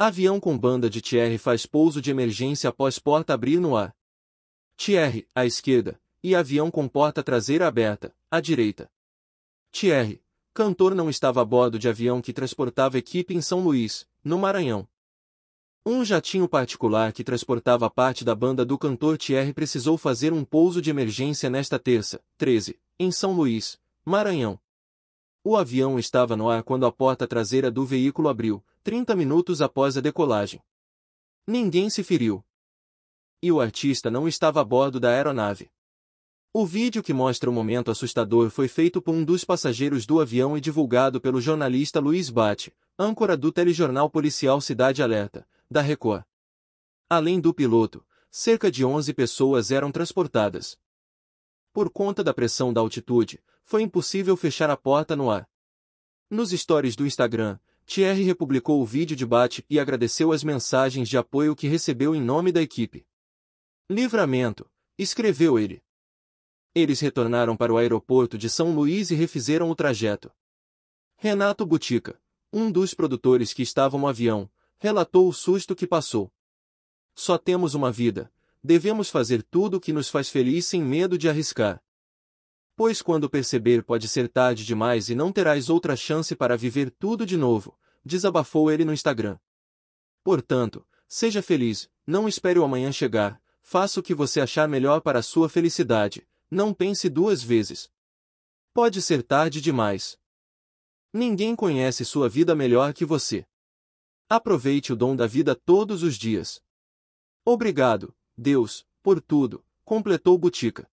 Avião com banda de Thierry faz pouso de emergência após porta abrir no ar. Thierry, à esquerda, e avião com porta traseira aberta, à direita. Thierry, cantor não estava a bordo de avião que transportava equipe em São Luís, no Maranhão. Um jatinho particular que transportava parte da banda do cantor Thierry precisou fazer um pouso de emergência nesta terça, 13, em São Luís, Maranhão. O avião estava no ar quando a porta traseira do veículo abriu, 30 minutos após a decolagem. Ninguém se feriu. E o artista não estava a bordo da aeronave. O vídeo que mostra o momento assustador foi feito por um dos passageiros do avião e divulgado pelo jornalista Luiz Bate, âncora do telejornal policial Cidade Alerta, da Record. Além do piloto, cerca de 11 pessoas eram transportadas por conta da pressão da altitude, foi impossível fechar a porta no ar. Nos stories do Instagram, Thierry republicou o vídeo de bate e agradeceu as mensagens de apoio que recebeu em nome da equipe. Livramento, escreveu ele. Eles retornaram para o aeroporto de São Luís e refizeram o trajeto. Renato Butica, um dos produtores que estava no avião, relatou o susto que passou. Só temos uma vida, devemos fazer tudo o que nos faz feliz sem medo de arriscar. Pois quando perceber pode ser tarde demais e não terás outra chance para viver tudo de novo, desabafou ele no Instagram. Portanto, seja feliz, não espere o amanhã chegar, faça o que você achar melhor para a sua felicidade, não pense duas vezes. Pode ser tarde demais. Ninguém conhece sua vida melhor que você. Aproveite o dom da vida todos os dias. Obrigado, Deus, por tudo, completou Butica.